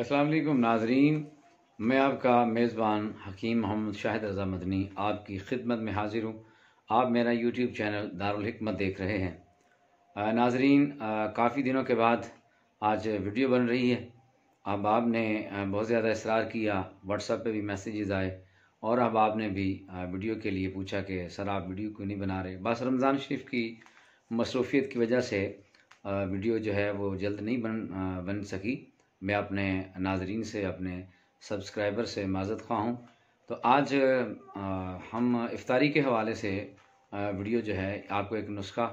अस्सलाम वालेकुम नाजरीन मैं आपका मेज़बान हकीम मोहम्मद शाहिद रज़ा मदनी आपकी खिदमत में हाजिर हूँ आप मेरा यूट्यूब चैनल दारुलहकमत देख रहे हैं नाजरीन काफ़ी दिनों के बाद आज वीडियो बन रही है अब आपने बहुत ज़्यादा इसरार किया व्हाट्सएप पे भी मैसेजेस आए और अब आपने भी वीडियो के लिए पूछा कि सर आप वीडियो क्यों नहीं बना रहे बस रमज़ान शरीफ की मसरूफियत की वजह से वीडियो जो है वो जल्द नहीं बन बन सकी मैं अपने नाजरीन से अपने सब्सक्राइबर से माजत खा हूँ तो आज हम इफ़ारी के हवाले से वीडियो जो है आपको एक नुस्खा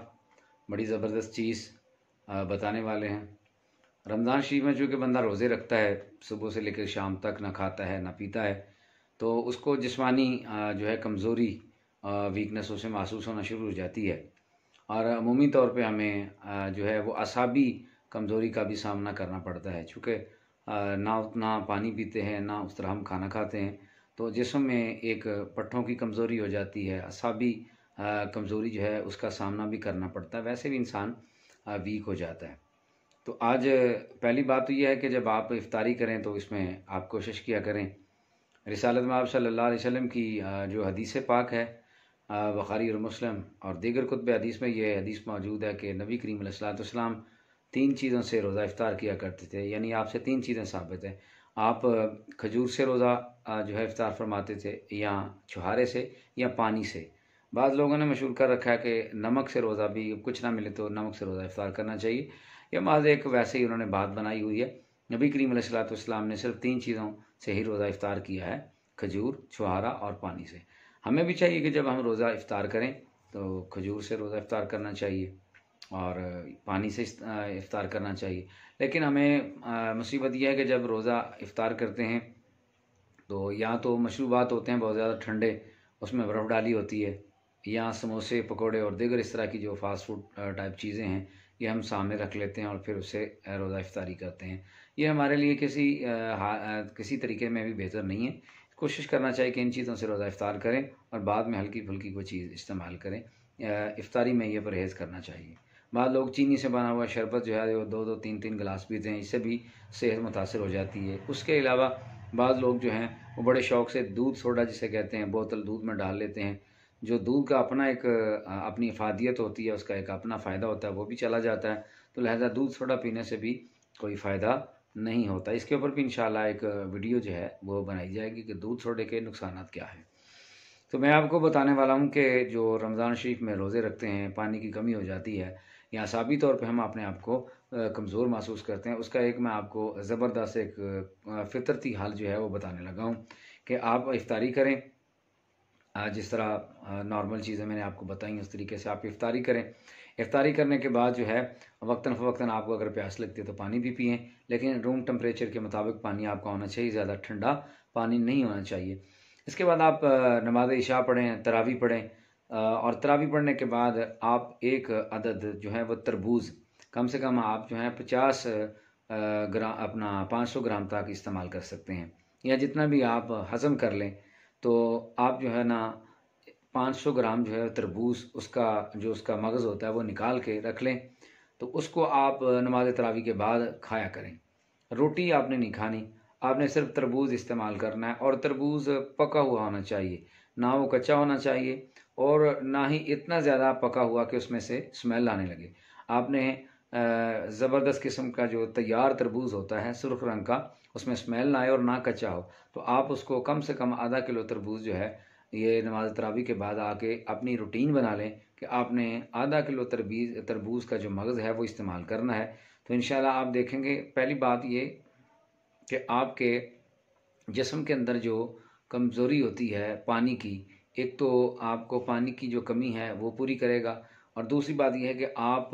बड़ी ज़बरदस्त चीज़ बताने वाले हैं रमज़ान शरीफ में चूँकि बंदा रोज़े रखता है सुबह से लेकर शाम तक ना खाता है ना पीता है तो उसको जिस्मानी जो है कमज़ोरी वीकनेस उसे महसूस होना शुरू हो जाती है और अमूमी तौर पे हमें जो है वो असाबी कमज़ोरी का भी सामना करना पड़ता है चूँकि ना उतना पानी पीते हैं ना उस तरह हम खाना खाते हैं तो जिसम में एक पट्ठों की कमज़ोरी हो जाती है असाबी कमज़ोरी जो है उसका सामना भी करना पड़ता है वैसे भी इंसान वीक हो जाता है तो आज पहली बात तो यह है कि जब आप इफ्तारी करें तो इसमें आप कोशिश किया करें रिसालत में आप सल्ला वसम की जो हदीस पाक है बखारी और मुस्लिम और दीगर कुतब हदीस में यह हदीस मौजूद है कि नबी करीम सलाम तीन चीज़ों से रोज़ा इफ़ार किया करते थे यानी आपसे तीन चीज़ें साबित हैं आप खजूर से रोज़ा जो है इफ़ार फरमाते थे या छुहारे से या पानी से बाद लोगों ने मशहूर कर रखा है कि नमक से रोज़ा भी कुछ ना मिले तो नमक से रोज़ा इफ़ार करना चाहिए यह महज एक वैसे ही उन्होंने बात बनाई हुई है नबी करीम सलाम ने सिर्फ तीन चीज़ों से ही रोज़ा इफ़ार किया है खजूर छुहारा और पानी से हमें भी चाहिए कि जब हम रोज़ा इफ़ार करें तो खजूर से रोज़ा इफ़ार करना चाहिए और पानी से इफ़ार करना चाहिए लेकिन हमें मुसीबत यह है कि जब रोज़ा इफ़ार करते हैं तो या तो मशरूबात होते हैं बहुत ज़्यादा ठंडे उसमें बर्फ़ डाली होती है या समोसे पकोड़े और दीगर इस तरह की जो फास्ट फूड टाइप चीज़ें हैं ये हम सामने रख लेते हैं और फिर उसे रोज़ा इफ्तारी करते हैं ये हमारे लिए किसी किसी तरीके में भी बेहतर नहीं है कोशिश करना चाहिए कि इन चीज़ों से रोज़ा इफ्तार करें और बाद में हल्की फुल्की कोई चीज़ इस्तेमाल करें इफ्तारी में ये परहेज़ करना चाहिए बाद लोग चीनी से बना हुआ शरबत जो है वो दो दो तीन तीन गिलास पीते हैं इससे भी सेहत मुतासर हो जाती है उसके अलावा बाद लोग जो हैं वो बड़े शौक से दूध सोडा जिसे कहते हैं बोतल दूध में डाल लेते हैं जो दूध का अपना एक अपनी अफादियत होती है उसका एक अपना फ़ायदा होता है वो भी चला जाता है तो लिहाजा दूध सोडा पीने से भी कोई फ़ायदा नहीं होता इसके ऊपर भी इन एक वीडियो जो है वो बनाई जाएगी कि दूध सोडे के नुकसान क्या है तो मैं आपको बताने वाला हूँ कि जो रमज़ान शरीफ में रोज़े रखते हैं पानी की कमी हो जाती है या असाबी तौर पे हम अपने आप को कमज़ोर महसूस करते हैं उसका एक मैं आपको ज़बरदस्त एक फितरती हाल जो है वो बताने लगा हूँ कि आप इफ़ारी करें जिस तरह नॉर्मल चीज़ें मैंने आपको बताई उस तरीके से आप इफ़ारी करें इफ़ारी करने के बाद जो है वक्ता फ़वक्ता आपको अगर प्यास लगती है तो पानी भी पिएँ लेकिन रूम टेम्परेचर के मुताबिक पानी आपका होना चाहिए ज़्यादा ठंडा पानी नहीं होना चाहिए इसके बाद आप नमाज इशा पढ़ें तरावी पढ़ें और तरावी पढ़ने के बाद आप एक अदद जो है वो तरबूज कम से कम आप जो है पचास ग्राम अपना पाँच सौ ग्राम तक इस्तेमाल कर सकते हैं या जितना भी आप हज़म कर लें तो आप जो है ना पाँच सौ ग्राम जो है तरबूज उसका जो उसका मगज़ होता है वो निकाल के रख लें तो उसको आप नमाज तरावी के बाद खाया करें रोटी आपने नहीं खानी आपने सिर्फ तरबूज इस्तेमाल करना है और तरबूज पका हुआ होना चाहिए ना वो कच्चा होना चाहिए और ना ही इतना ज़्यादा पका हुआ कि उसमें से स्मेल आने लगे आपने ज़बरदस्त किस्म का जो तैयार तरबूज होता है सुर्ख रंग का उसमें स्मेल ना आए और ना कच्चा हो तो आप उसको कम से कम आधा किलो तरबूज जो है ये नमाज तरावी के बाद आके अपनी रूटीन बना लें कि आपने आधा किलो तरबीज तरबूज का जो मगज़ है वो इस्तेमाल करना है तो इन आप देखेंगे पहली बात ये कि आपके जिसम के अंदर जो कमज़ोरी होती है पानी की एक तो आपको पानी की जो कमी है वो पूरी करेगा और दूसरी बात यह है कि आप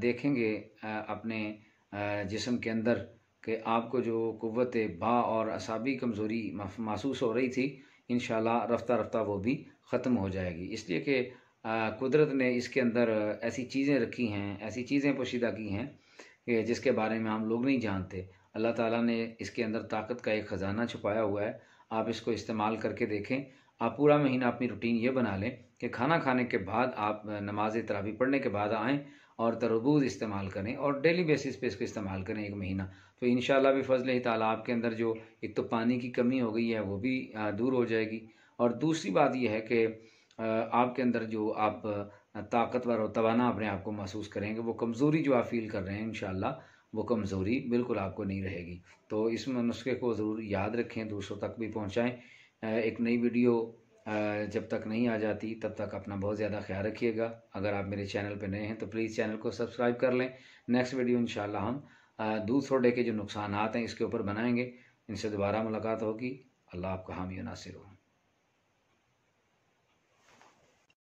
देखेंगे अपने जिसम के अंदर कि आपको जो कुत बा और असाबी कमज़ोरी महसूस हो रही थी इन रफ्ता रफ्ता वो भी ख़त्म हो जाएगी इसलिए कि कुदरत ने इसके अंदर ऐसी चीज़ें रखी हैं ऐसी चीज़ें पोशीदा की हैं जिसके बारे में हम लोग नहीं जानते अल्लाह ताला ने इसके अंदर ताकत का एक ख़जाना छुपाया हुआ है आप इसको इस्तेमाल करके देखें आप पूरा महीना अपनी रूटीन ये बना लें कि खाना खाने के बाद आप नमाज तरावी पढ़ने के बाद आएँ और तरबूज इस्तेमाल करें और डेली बेसिस पे इसको इस्तेमाल करें एक महीना तो इन भी फजल ताली आपके अंदर जो एक तो पानी की कमी हो गई है वो भी दूर हो जाएगी और दूसरी बात यह है कि आपके अंदर जो आप ताकतवर और तोाना अपने आप को महसूस करेंगे वो कमज़ोरी जो आप फील कर रहे हैं इन वो कमज़ोरी बिल्कुल आपको नहीं रहेगी तो इस नुस्खे को ज़रूर याद रखें दूसरों तक भी पहुँचाएँ एक नई वीडियो जब तक नहीं आ जाती तब तक अपना बहुत ज़्यादा ख्याल रखिएगा अगर आप मेरे चैनल पर नए हैं तो प्लीज़ चैनल को सब्सक्राइब कर लें नेक्स्ट वीडियो इन हम दूध सोडे के जो नुकसान हैं इसके ऊपर बनाएंगे इनसे दोबारा मुलाकात होगी अल्लाह आपका हामी नासिर हो